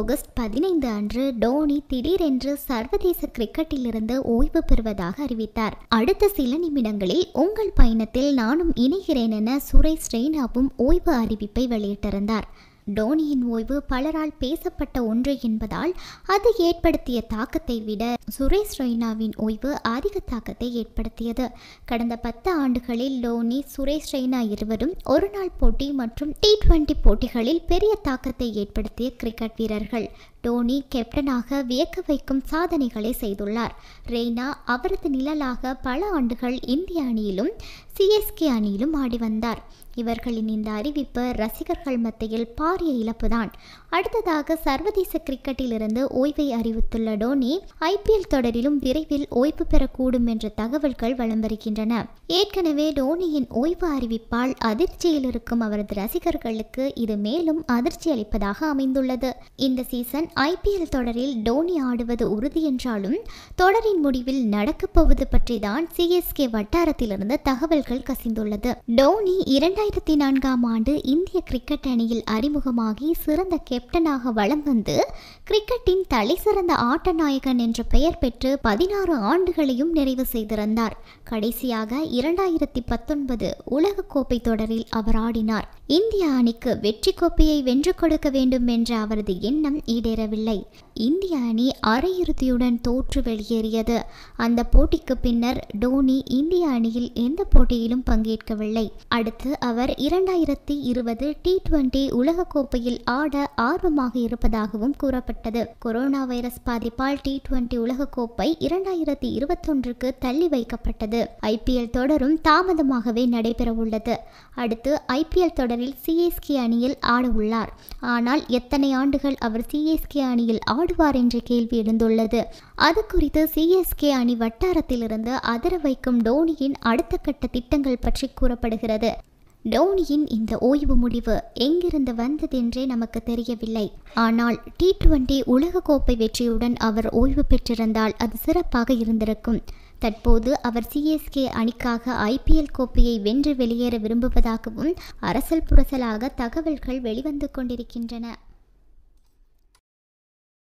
August பதினைந்து அன்று டோனி திடீரென்று சர்வதேச கிரிக்கெட்டிலிருந்து ஓய்வு பெறுவதாக அறிவித்தார் அடுத்த சில நிமிடங்களில் உங்கள் பயணத்தில் நானும் இணைகிறேன் என சுரேஷ் ரெய்னாவும் ஓய்வு அறிவிப்பை வெளியிட்டிருந்தார் டோனியின் ஓய்வு பலரால் பேசப்பட்ட ஒன்று என்பதால் அது ஏற்படுத்திய தாக்கத்தை விட சுரேஷ் ரெய்னாவின் ஓய்வு அதிக தாக்கத்தை ஏற்படுத்தியது கடந்த பத்து ஆண்டுகளில் டோனி சுரேஷ் ரெய்னா இருவரும் ஒருநாள் போட்டி மற்றும் டி டுவெண்டி போட்டிகளில் பெரிய தாக்கத்தை ஏற்படுத்திய கிரிக்கெட் வீரர்கள் டோனி கேப்டனாக வியக்க வைக்கும் சாதனைகளை செய்துள்ளார் ரெய்னா அவரது நிழலாக பல ஆண்டுகள் இந்திய அணியிலும் சிஎஸ்கே அணியிலும் ஆடி வந்தார் இவர்களின் இந்த அறிவிப்பு ரசிகர்கள் மத்தியில் பாரிய இழப்புதான் அடுத்ததாக சர்வதேச கிரிக்கெட்டிலிருந்து ஓய்வை அறிவித்துள்ள டோனி ஐபிஎல் தொடரிலும் விரைவில் ஓய்வு பெறக்கூடும் என்ற தகவல்கள் வலம் வருகின்றன ஏற்கனவே டோனியின் ஓய்வு அறிவிப்பால் அதிர்ச்சியில் இருக்கும் அவரது ரசிகர்களுக்கு இது மேலும் அதிர்ச்சி அளிப்பதாக அமைந்துள்ளது இந்த சீசன் ஐபிஎல் தொடரில் டோனி ஆடுவது உறுதி என்றாலும் தொடரின் முடிவில் நடக்கப்போவது பற்றி தான் சிஎஸ்கே வட்டாரத்திலிருந்து தகவல் கப்பல்கள் கசிந்துள்ளது டோனி இரண்டாயிரத்தி நான்காம் ஆண்டு இந்திய கிரிக்கெட் அணியில் அறிமுகமாகி சிறந்த கேப்டனாக வளம் வந்து கிரிக்கெட்டின் தலை சிறந்த ஆட்ட நாயகன் என்ற பெயர் பெற்று பதினாறு ஆண்டுகளையும் நிறைவு செய்திருந்தார் கடைசியாக இரண்டாயிரத்தி பத்தொன்பது உலகக்கோப்பை தொடரில் அவர் ஆடினார் இந்திய அணிக்கு வெற்றி கோப்பையை வென்று கொடுக்க வேண்டும் என்ற அவரது எண்ணம் ஈடேறவில்லை இந்திய அணி அரையிறுதியுடன் தோற்று வெளியேறியது அந்த போட்டிக்கு பின்னர் டோனி இந்திய அணியில் எந்த போட்டி போட்டியிலும் பங்கேற்கவில்லை அடுத்து அவர் இரண்டாயிரத்தி இருபது டி டுவெண்டி உலகக்கோப்பையில் ஆட ஆர்வமாக இருப்பதாகவும் கூறப்பட்டது கொரோனா வைரஸ் பாதிப்பால் டி டுவெண்டி உலகக்கோப்பை இரண்டாயிரத்தி இருபத்தொன்றுக்கு தள்ளி வைக்கப்பட்டது ஐபிஎல் தொடரும் தாமதமாகவே நடைபெறவுள்ளது அடுத்து ஐபிஎல் தொடரில் சிஎஸ்கே அணியில் ஆட உள்ளார் ஆனால் எத்தனை ஆண்டுகள் அவர் சிஎஸ்கே அணியில் ஆடுவார் என்ற கேள்வி எழுந்துள்ளது அது குறித்து சிஎஸ்கே அணி வட்டாரத்திலிருந்து அதிர வைக்கும் டோனியின் அடுத்த கட்டத்தில் திட்டங்கள் பற்றி கூறப்படுகிறது டோனியின் இந்த ஓய்வு முடிவு எங்கிருந்து வந்ததென்றே நமக்கு தெரியவில்லை ஆனால் டி டுவெண்டி உலகக்கோப்பை வெற்றியுடன் அவர் ஓய்வு பெற்றிருந்தால் அது சிறப்பாக இருந்திருக்கும் தற்போது அவர் சிஎஸ்கே அணிக்காக ஐபிஎல் கோப்பையை வென்று வெளியேற விரும்புவதாகவும் அரசல் புரசலாக தகவல்கள் வெளிவந்து கொண்டிருக்கின்றன